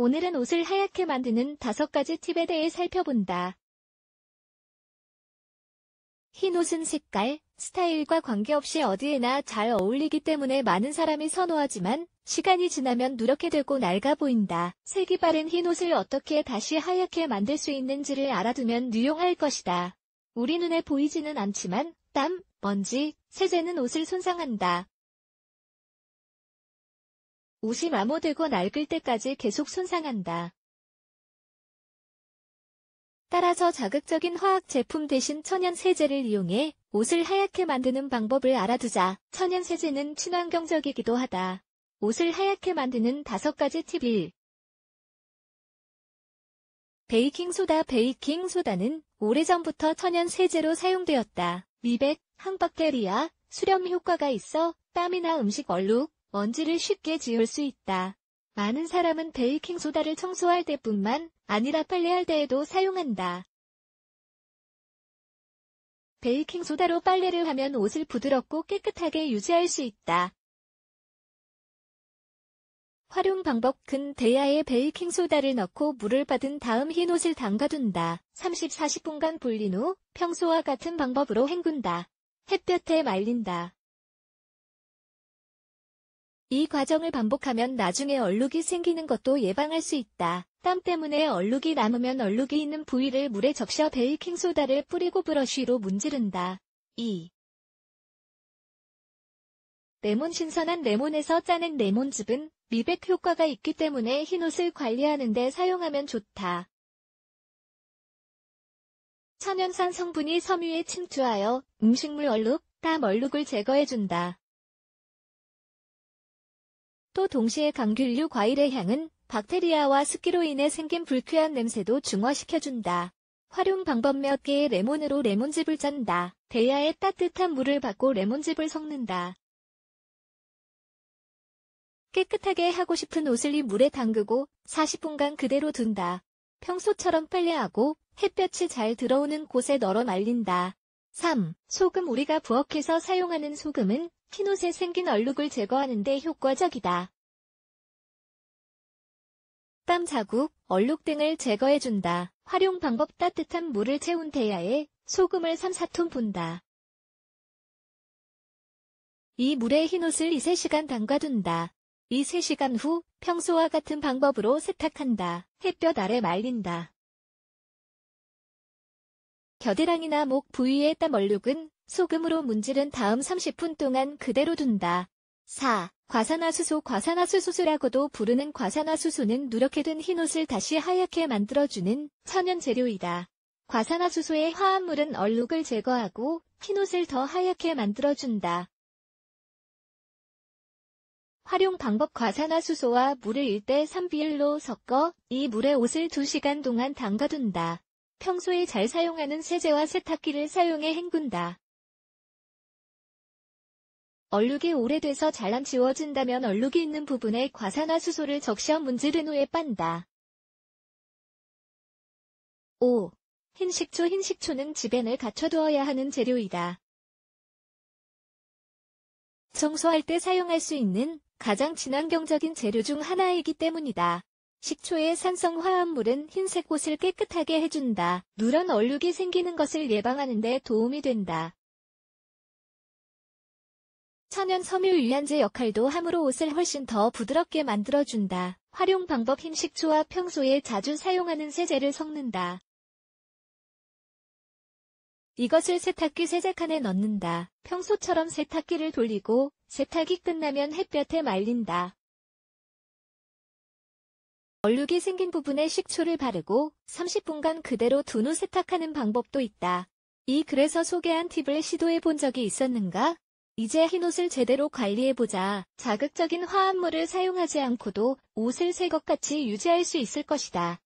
오늘은 옷을 하얗게 만드는 다섯 가지 팁에 대해 살펴본다. 흰 옷은 색깔, 스타일과 관계없이 어디에나 잘 어울리기 때문에 많은 사람이 선호하지만 시간이 지나면 누렇게 되고 낡아 보인다. 색이 바른 흰 옷을 어떻게 다시 하얗게 만들 수 있는지를 알아두면 유용할 것이다. 우리 눈에 보이지는 않지만 땀, 먼지, 세제는 옷을 손상한다. 옷이 마모되고 낡을 때까지 계속 손상한다. 따라서 자극적인 화학 제품 대신 천연 세제를 이용해 옷을 하얗게 만드는 방법을 알아두자. 천연 세제는 친환경적이기도 하다. 옷을 하얗게 만드는 다섯 가지 팁 1. 베이킹소다 베이킹소다는 오래전부터 천연 세제로 사용되었다. 미백, 항박테리아, 수렴 효과가 있어 땀이나 음식 얼룩, 먼지를 쉽게 지울 수 있다. 많은 사람은 베이킹소다를 청소할 때뿐만 아니라 빨래할 때에도 사용한다. 베이킹소다로 빨래를 하면 옷을 부드럽고 깨끗하게 유지할 수 있다. 활용 방법 근 대야에 베이킹소다를 넣고 물을 받은 다음 흰옷을 담가둔다. 30, 40분간 불린 후 평소와 같은 방법으로 헹군다. 햇볕에 말린다. 이 과정을 반복하면 나중에 얼룩이 생기는 것도 예방할 수 있다. 땀 때문에 얼룩이 남으면 얼룩이 있는 부위를 물에 적셔 베이킹소다를 뿌리고 브러쉬로 문지른다. 2. 레몬 신선한 레몬에서 짜낸 레몬즙은 미백 효과가 있기 때문에 흰옷을 관리하는 데 사용하면 좋다. 천연산 성분이 섬유에 침투하여 음식물 얼룩, 땀 얼룩을 제거해준다. 또 동시에 강귤류 과일의 향은 박테리아와 습기로 인해 생긴 불쾌한 냄새도 중화시켜준다. 활용 방법 몇 개의 레몬으로 레몬즙을 짠다. 대야에 따뜻한 물을 받고 레몬즙을 섞는다. 깨끗하게 하고 싶은 옷을 이 물에 담그고 40분간 그대로 둔다. 평소처럼 빨래하고 햇볕이 잘 들어오는 곳에 널어 말린다. 3. 소금 우리가 부엌에서 사용하는 소금은 피옷에 생긴 얼룩을 제거하는 데 효과적이다. 땀 자국, 얼룩 등을 제거해준다. 활용 방법 따뜻한 물을 채운 대야에 소금을 3-4톤 분다. 이 물에 흰옷을 2-3시간 담가둔다. 이3시간후 평소와 같은 방법으로 세탁한다. 햇볕 아래 말린다. 겨드랑이나 목 부위의 땀 얼룩은 소금으로 문지른 다음 30분 동안 그대로 둔다. 4. 과산화수소 과산화수소라고도 부르는 과산화수소는 누렇게 된 흰옷을 다시 하얗게 만들어주는 천연 재료이다. 과산화수소의 화합물은 얼룩을 제거하고 흰옷을 더 하얗게 만들어준다. 활용 방법 과산화수소와 물을 1대 3비율로 섞어 이 물에 옷을 2시간 동안 담가둔다. 평소에 잘 사용하는 세제와 세탁기를 사용해 헹군다. 얼룩이 오래돼서 잘 안 지워진다면 얼룩이 있는 부분에 과산화수소를 적셔 문지른 후에 빤다. 5. 흰 식초 흰 식초는 집엔을 갖춰두어야 하는 재료이다. 청소할 때 사용할 수 있는 가장 친환경적인 재료 중 하나이기 때문이다. 식초의 산성 화합물은 흰색 옷을 깨끗하게 해준다. 누런 얼룩이 생기는 것을 예방하는 데 도움이 된다. 천연 섬유 유연제 역할도 함으로 옷을 훨씬 더 부드럽게 만들어준다. 활용 방법 흰식초와 평소에 자주 사용하는 세제를 섞는다. 이것을 세탁기 세제칸에 넣는다. 평소처럼 세탁기를 돌리고 세탁이 끝나면 햇볕에 말린다. 얼룩이 생긴 부분에 식초를 바르고 30분간 그대로 둔 후 세탁하는 방법도 있다. 이 글에서 소개한 팁을 시도해 본 적이 있었는가? 이제 흰옷을 제대로 관리해보자. 자극적인 화합물을 사용하지 않고도 옷을 새 것같이 유지할 수 있을 것이다.